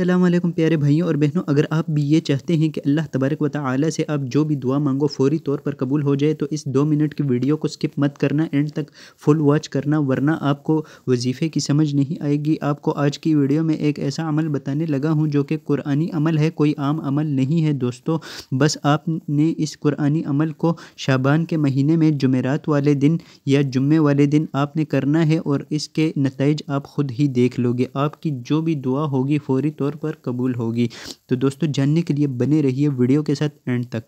अल्लाम प्यारे भाइयों और बहनों अगर आप भी ये चाहते हैं कि अल्लाह तबारक व से आप जो भी दुआ मांगो फौरी तौर पर कबूल हो जाए तो इस दो मिनट की वीडियो को स्किप मत करना एंड तक फुल वॉच करना वरना आपको वजीफ़े की समझ नहीं आएगी आपको आज की वीडियो में एक ऐसा अमल बताने लगा हूँ जो कि कुरानी अमल है कोई आम अमल नहीं है दोस्तों बस आपने इस कुरानी अमल को शाबान के महीने में जुमेरात वाले दिन या जुम्मे वाले दिन आपने करना है और इसके नतज आप ख़ुद ही देख लोगे आपकी जो भी दुआ होगी फौरी तौर पर कबूल होगी तो दोस्तों जानने के लिए बने रहिए वीडियो के साथ एंड तक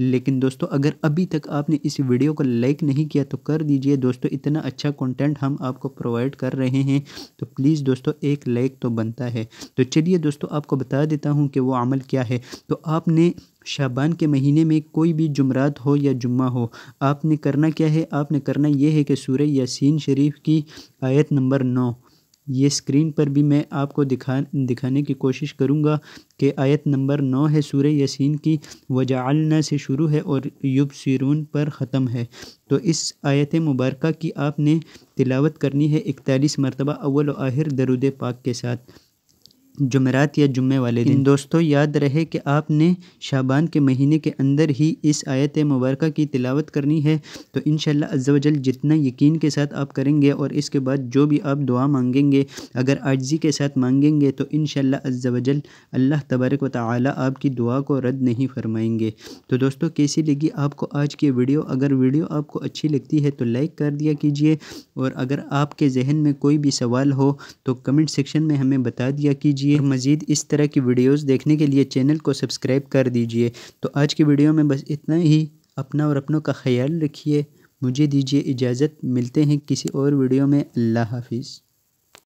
लेकिन दोस्तों अगर अभी तक आपने इस वीडियो को लाइक नहीं किया तो कर दीजिए दोस्तों इतना अच्छा कंटेंट हम आपको प्रोवाइड कर रहे हैं तो प्लीज़ दोस्तों एक लाइक तो बनता है तो चलिए दोस्तों आपको बता देता हूँ कि वो अमल क्या है तो आपने शाबान के महीने में कोई भी जुमरात हो या जुम्मा हो आपने करना क्या है आपने करना यह है कि सूर्य यासीन शरीफ की आयत नंबर नौ ये स्क्रीन पर भी मैं आपको दिखा दिखाने की कोशिश करूँगा कि आयत नंबर नौ है सूर्य यसिन की वजालना से शुरू है और युब सिरून पर ख़त्म है तो इस आयत मुबारक की आपने तिलावत करनी है इकतालीस मरतबा अव्वल आहिर दरुद पाक के साथ जुमेरात या जुम्मे वाले दिन दोस्तों याद रहे कि आपने शाबान के महीने के अंदर ही इस आयत मुबारक की तिलावत करनी है तो इन शजल जितना यकीन के साथ आप करेंगे और इसके बाद जो भी आप दुआ मांगेंगे अगर आर्जी के साथ मांगेंगे तो इन शजल अल्लाह तबारक व ताली आपकी दुआ को रद्द नहीं फरमाएंगे तो दोस्तों कैसी लगी आपको आज की वीडियो अगर वीडियो आपको अच्छी लगती है तो लाइक कर दिया कीजिए और अगर आपके जहन में कोई भी सवाल हो तो कमेंट सेक्शन में हमें बता दिया कीजिए दीजिए मज़ीद इस तरह की वीडियोस देखने के लिए चैनल को सब्सक्राइब कर दीजिए तो आज की वीडियो में बस इतना ही अपना और अपनों का ख्याल रखिए मुझे दीजिए इजाज़त मिलते हैं किसी और वीडियो में अल्लाह हाफिज़